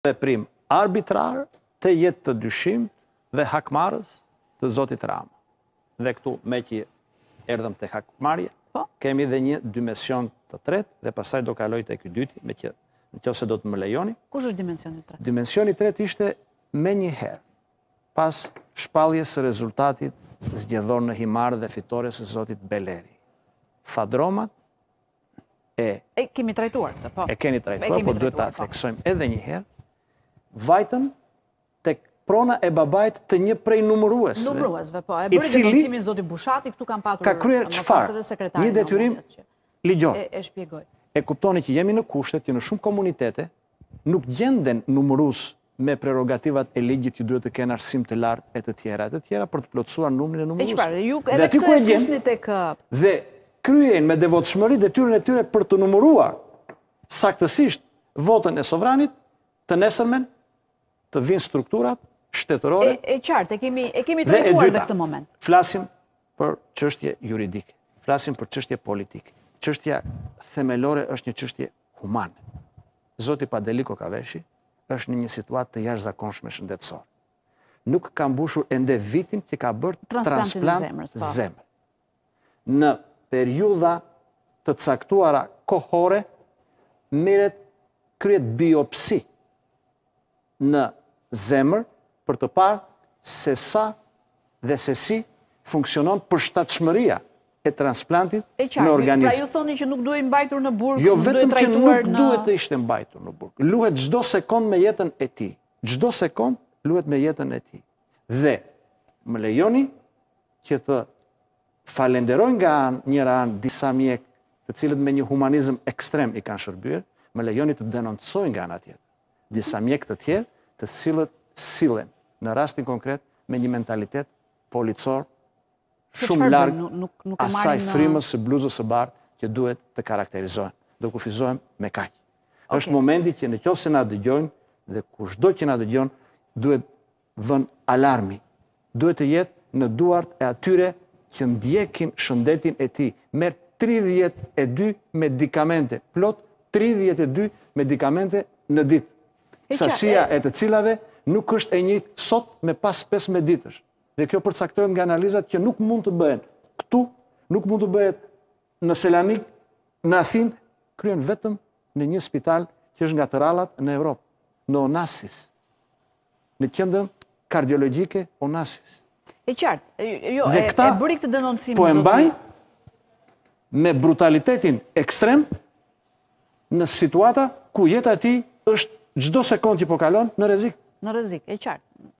dhe prim arbitrar të jetë të dyshim dhe hakmarës të Zotit Ramë. Dhe këtu me që erdhëm të hakmarje, po, kemi dhe një dimension të tretë, dhe pasaj do kaloj të e këtë dyti, me që në që se do të më lejoni. Kush është dimension të tretë? Dimension të tretë ishte me një herë, pas shpaljes së rezultatit zgjedhor në himarë dhe fitore së Zotit Beleri. Fadromat e... E kemi trajtuar, të po. E kemi po trajtuar, po duhet të theksojmë edhe një herë, vajtën tek prona e babait të një prej numëruesve. Numëruesve, po. E bëri denoncimin zoti Bushati, këtu kam patur. Ka kryer çfarë? Një detyrim ligjon. E, shpjegoj. E kuptoni që jemi në kushtet që në shumë komunitete nuk gjenden numërus me prerogativat e ligjit që duhet të kenë arsim të lartë e të tjera e të tjera për të plotësuar numrin e numërus. E çfarë? ku e gjeni Dhe kryejnë me devotshmëri detyrën e tyre për të numëruar saktësisht votën e sovranit të nesërmen të vinë strukturat shtetërore. E qartë, e kemi të rekuar dhe këtë moment. Flasim për qështje juridike, flasim për qështje politike. Qështja themelore është një qështje humane. Zoti Padeliko Kaveshi është një situatë të jashtë zakonshme shëndetësore. Nuk ka mbushur ende vitin që ka bërë transplant zemë. Po. Në periuda të caktuara kohore, miret kryet biopsi në zemër për të parë se sa dhe se si funksionon për shtatëshmëria e transplantit në organizm. Pra ju thoni që nuk duhet mbajtur në burg, jo, trajtuar vetëm që nuk duhet të ishte mbajtur në burg. Luhet gjdo sekond me jetën e ti. Gjdo sekond luhet me jetën e ti. Dhe, më lejoni, që të falenderojnë nga njëra anë disa mjek të cilët me një humanizm ekstrem i kanë shërbyrë, më lejoni të denoncojnë nga anë atjetë. Disa mjek të tjerë të cilët silen në rastin konkret me një mentalitet policor shumë largë asaj uh, frimës së bluzës së barë që duhet të karakterizohen, do kufizohen me kajtë. është momenti që në qovë se nga dëgjojnë dhe kushdo që nga dëgjojnë duhet vën alarmi, duhet të jetë në duart e atyre që ndjekin shëndetin e ti, merë 32 medikamente, plot 32 medikamente në ditë sasia e të cilave nuk është e njëjtë sot me pas 15 ditësh. Dhe kjo përcaktohet nga analizat që nuk mund të bëhen këtu, nuk mund të bëhet në Selanik, në Athin, kryen vetëm në një spital që është nga të rallat në Evropë, në Onassis, në kjendën kardiologjike Onassis. E qartë, jo, e, këta, e bëri këtë denoncim. Po e mbaj me brutalitetin ekstrem në situata ku jeta ati është gjdo sekund që po kalon, në rezik. Në rezik, e qartë.